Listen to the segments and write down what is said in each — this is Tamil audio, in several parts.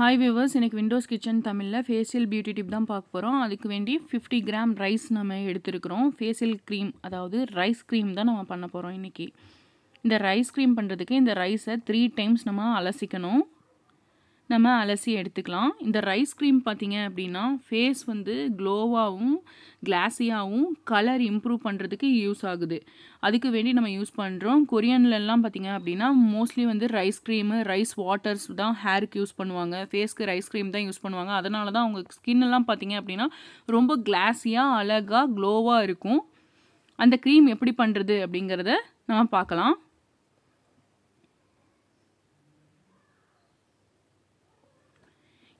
ஹாய் வியூவர்ஸ் எனக்கு விண்டோஸ் கிச்சன் தமிழில் ஃபேஷியல் பியூட்டி டிப் தான் பார்க்க போகிறோம் அதுக்கு வேண்டி ஃபிஃப்டி கிராம் ரைஸ் நம்ம எடுத்துருக்குறோம் ஃபேஷியல் க்ரீம் அதாவது ரைஸ் க்ரீம் தான் நம்ம பண்ண போகிறோம் இன்றைக்கி இந்த ரைஸ் க்ரீம் பண்ணுறதுக்கு இந்த ரைஸை த்ரீ டைம்ஸ் நம்ம அலசிக்கணும் நம்ம அலசி எடுத்துக்கலாம் இந்த ரைஸ் க்ரீம் பார்த்தீங்க அப்படின்னா ஃபேஸ் வந்து க்ளோவாகவும் கிளாஸியாகவும் கலர் இம்ப்ரூவ் பண்ணுறதுக்கு யூஸ் ஆகுது அதுக்கு வேண்டி நம்ம யூஸ் பண்ணுறோம் கொரியன்லலாம் பார்த்திங்க அப்படின்னா மோஸ்ட்லி வந்து ரைஸ் க்ரீமு ரைஸ் வாட்டர்ஸ் தான் ஹேருக்கு யூஸ் பண்ணுவாங்க ஃபேஸ்க்கு ரைஸ் க்ரீம் தான் யூஸ் பண்ணுவாங்க அதனால தான் அவங்க ஸ்கின்னெல்லாம் பார்த்திங்க அப்படின்னா ரொம்ப கிளாஸியாக அழகாக க்ளோவாக இருக்கும் அந்த க்ரீம் எப்படி பண்ணுறது அப்படிங்கிறத நம்ம பார்க்கலாம்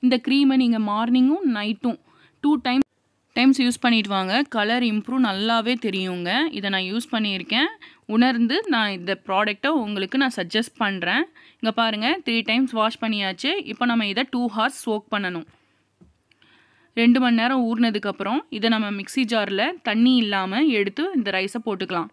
இந்த க்ரீமை நீங்கள் மார்னிங்கும் நைட்டும் டூ டைம் டைம்ஸ் யூஸ் பண்ணிட்டு வாங்க கலர் இம்ப்ரூவ் நல்லாவே தெரியுங்க இதை நான் யூஸ் பண்ணியிருக்கேன் உணர்ந்து நான் இந்த ப்ராடக்டை உங்களுக்கு நான் சஜஸ்ட் பண்ணுறேன் இங்கே பாருங்கள் த்ரீ டைம்ஸ் வாஷ் பண்ணியாச்சு இப்போ நம்ம இதை டூ ஹார்ஸ் சோக் பண்ணணும் ரெண்டு மணி நேரம் ஊறினதுக்கப்புறம் இதை நம்ம மிக்சி ஜாரில் தண்ணி இல்லாமல் எடுத்து இந்த ரைஸை போட்டுக்கலாம்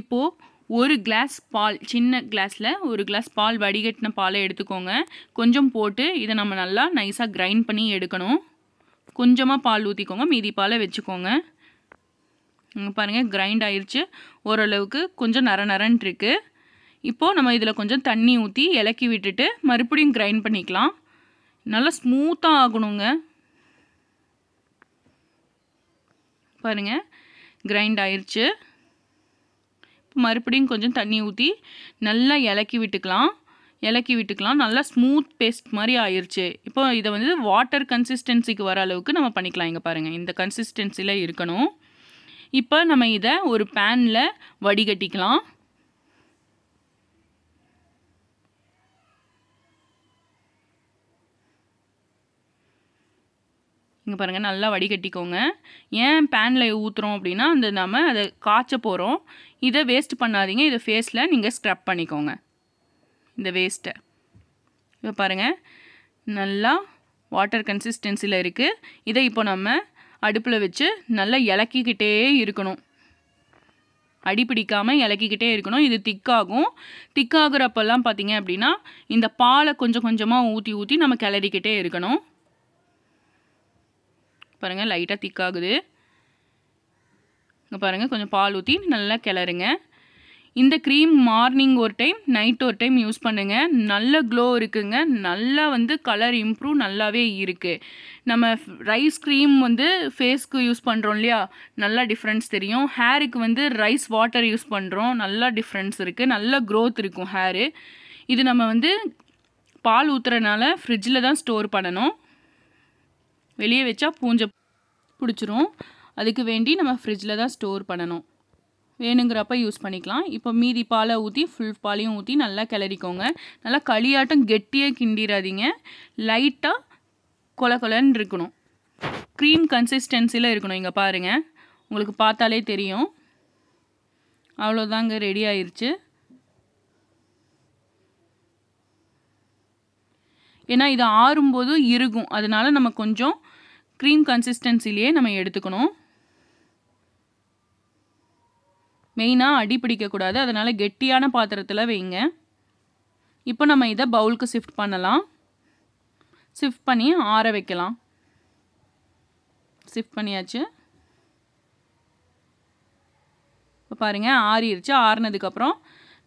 இப்போது ஒரு கிளாஸ் பால் சின்ன கிளாஸில் ஒரு கிளாஸ் பால் வடிகட்டின பாலை எடுத்துக்கோங்க கொஞ்சம் போட்டு இதை நம்ம நல்லா நைஸாக கிரைண்ட் பண்ணி எடுக்கணும் கொஞ்சமாக பால் ஊற்றிக்கோங்க மீதி பாலை வச்சுக்கோங்க பாருங்கள் கிரைண்ட் ஆயிடுச்சு ஓரளவுக்கு கொஞ்சம் நர நரன் இருக்குது இப்போது நம்ம இதில் கொஞ்சம் தண்ணி ஊற்றி இலக்கி விட்டுட்டு மறுபடியும் கிரைண்ட் பண்ணிக்கலாம் நல்லா ஸ்மூத்தாக ஆகணுங்க பாருங்கள் கிரைண்ட் ஆயிடுச்சு மறுபடியும் கொஞ்சம் தண்ணி ஊற்றி நல்லா இலக்கி விட்டுக்கலாம் இலக்கி விட்டுக்கலாம் நல்லா ஸ்மூத் பேஸ்ட் மாதிரி ஆயிடுச்சு இப்போ இதை வந்து வாட்டர் கன்சிஸ்டன்சிக்கு வர அளவுக்கு நம்ம பண்ணிக்கலாம் இங்கே பாருங்கள் இந்த கன்சிஸ்டன்சியில் இருக்கணும் இப்போ நம்ம இதை ஒரு பேனில் வடிகட்டிக்கலாம் இங்கே பாருங்கள் நல்லா வடிகட்டிக்கோங்க ஏன் பேனில் ஊற்றுறோம் அப்படின்னா அந்த நாம் அதை காய்ச்ச போகிறோம் இதை வேஸ்ட் பண்ணாதீங்க இதை ஃபேஸில் நீங்கள் ஸ்க்ரப் பண்ணிக்கோங்க இந்த வேஸ்ட்டை இப்போ பாருங்கள் நல்லா வாட்டர் கன்சிஸ்டன்சியில் இருக்குது இதை இப்போ நம்ம அடுப்பில் வச்சு நல்லா இலக்கிக்கிட்டே இருக்கணும் அடி பிடிக்காமல் இலக்கிக்கிட்டே இருக்கணும் இது திக்காகும் திக்காகிறப்பெல்லாம் பார்த்திங்க அப்படின்னா இந்த பாலை கொஞ்சம் கொஞ்சமாக ஊற்றி ஊற்றி நம்ம கிளறிக்கிட்டே இருக்கணும் பாருங்கள் லைட்டாக திக்காகுது இங்கே பாருங்கள் கொஞ்சம் பால் ஊற்றி நல்லா கிளறுங்க இந்த க்ரீம் மார்னிங் ஒரு டைம் நைட் ஒரு டைம் யூஸ் பண்ணுங்கள் நல்ல க்ளோ இருக்குங்க நல்லா வந்து கலர் இம்ப்ரூவ் நல்லாவே இருக்குது நம்ம ரைஸ் க்ரீம் வந்து ஃபேஸ்க்கு யூஸ் பண்ணுறோம் இல்லையா நல்லா டிஃப்ரென்ஸ் தெரியும் ஹேருக்கு வந்து ரைஸ் வாட்டர் யூஸ் பண்ணுறோம் நல்லா டிஃப்ரென்ஸ் இருக்குது நல்ல க்ரோத் இருக்கும் ஹேரு இது நம்ம வந்து பால் ஊற்றுறனால ஃப்ரிட்ஜில் தான் ஸ்டோர் பண்ணணும் வெளியே வச்சா பூஞ்சை பிடிச்சிரும் அதுக்கு வேண்டி நம்ம ஃப்ரிட்ஜில் தான் ஸ்டோர் பண்ணணும் வேணுங்கிறப்ப யூஸ் பண்ணிக்கலாம் இப்போ மீதி பாலை ஊற்றி ஃபுல் பாலையும் ஊற்றி நல்லா கிளறிக்கோங்க நல்லா களியாட்டம் கெட்டியாக கிண்டிடாதீங்க லைட்டாக கொல கொலன்னு இருக்கணும் க்ரீம் கன்சிஸ்டன்சியில் இருக்கணும் இங்கே பாருங்கள் உங்களுக்கு பார்த்தாலே தெரியும் அவ்வளோதாங்க ரெடி ஆயிடுச்சு ஏன்னா இது ஆறும்போது இருக்கும் அதனால் நம்ம கொஞ்சம் க்ரீம் கன்சிஸ்டன்சிலேயே நம்ம எடுத்துக்கணும் மெயினாக அடி பிடிக்கக்கூடாது அதனால் கெட்டியான பாத்திரத்தில் வைங்க இப்போ நம்ம இதை பவுலுக்கு ஷிஃப்ட் பண்ணலாம் ஷிஃப்ட் பண்ணி ஆற வைக்கலாம் ஷிஃப்ட் பண்ணியாச்சு இப்போ பாருங்கள் ஆறிடுச்சு ஆறுனதுக்கப்புறம்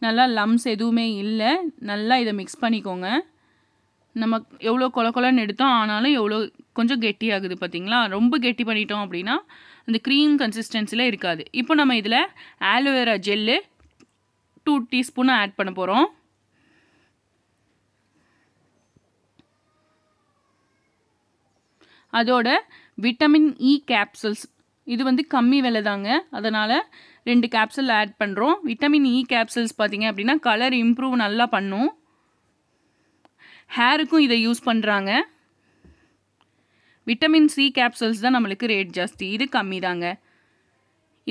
நல்லா லம்ஸ் எதுவுமே இல்லை நல்லா இதை மிக்ஸ் பண்ணிக்கோங்க நம்ம எவ்வளோ கொல கொலன்னு எடுத்தோம் ஆனாலும் எவ்வளோ கொஞ்சம் கெட்டி ஆகுது பார்த்திங்களா ரொம்ப கெட்டி பண்ணிட்டோம் அப்படின்னா அந்த க்ரீம் கன்சிஸ்டன்சியில் இருக்காது இப்போ நம்ம இதில் aloe vera gel two teaspoon add பண்ண போகிறோம் அதோட விட்டமின் இ கேப்சல்ஸ் இது வந்து கம்மி விலை தாங்க அதனால் ரெண்டு கேப்சல் ஆட் பண்ணுறோம் விட்டமின் இ கேப்சல்ஸ் பார்த்தீங்க அப்படின்னா கலர் இம்ப்ரூவ் நல்லா பண்ணும் ஹேருக்கும் இதை யூஸ் பண்ணுறாங்க விட்டமின் சி கேப்சூல்ஸ் தான் நம்மளுக்கு ரேட் ஜாஸ்தி இது கம்மி தாங்க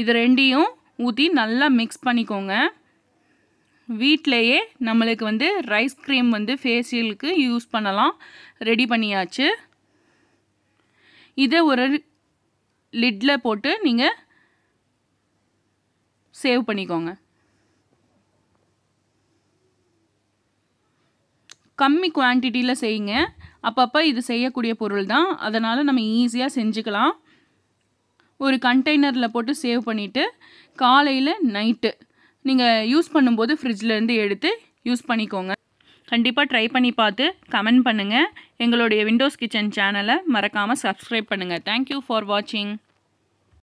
இது ரெண்டையும் ஊற்றி நல்லா மிக்ஸ் பண்ணிக்கோங்க வீட்டிலையே நம்மளுக்கு வந்து ரைஸ் க்ரீம் வந்து ஃபேஷியலுக்கு யூஸ் பண்ணலாம் ரெடி பண்ணியாச்சு இதை ஒரு லிட்டில் போட்டு நீங்கள் சேவ் பண்ணிக்கோங்க கம்மி குவான்டிட்டியில் செய்யுங்க அப்பப்போ இது செய்யக்கூடிய பொருள் தான் அதனால் நம்ம ஈஸியாக செஞ்சுக்கலாம் ஒரு கண்டெய்னரில் போட்டு சேவ் பண்ணிவிட்டு காலையில் நைட்டு நீங்கள் யூஸ் பண்ணும்போது ஃப்ரிட்ஜ்லேருந்து எடுத்து யூஸ் பண்ணிக்கோங்க கண்டிப்பாக ட்ரை பண்ணி பார்த்து கமெண்ட் பண்ணுங்கள் எங்களுடைய விண்டோஸ் கிச்சன் சேனலை மறக்காமல் சப்ஸ்கிரைப் பண்ணுங்கள் தேங்க்யூ ஃபார் வாட்சிங்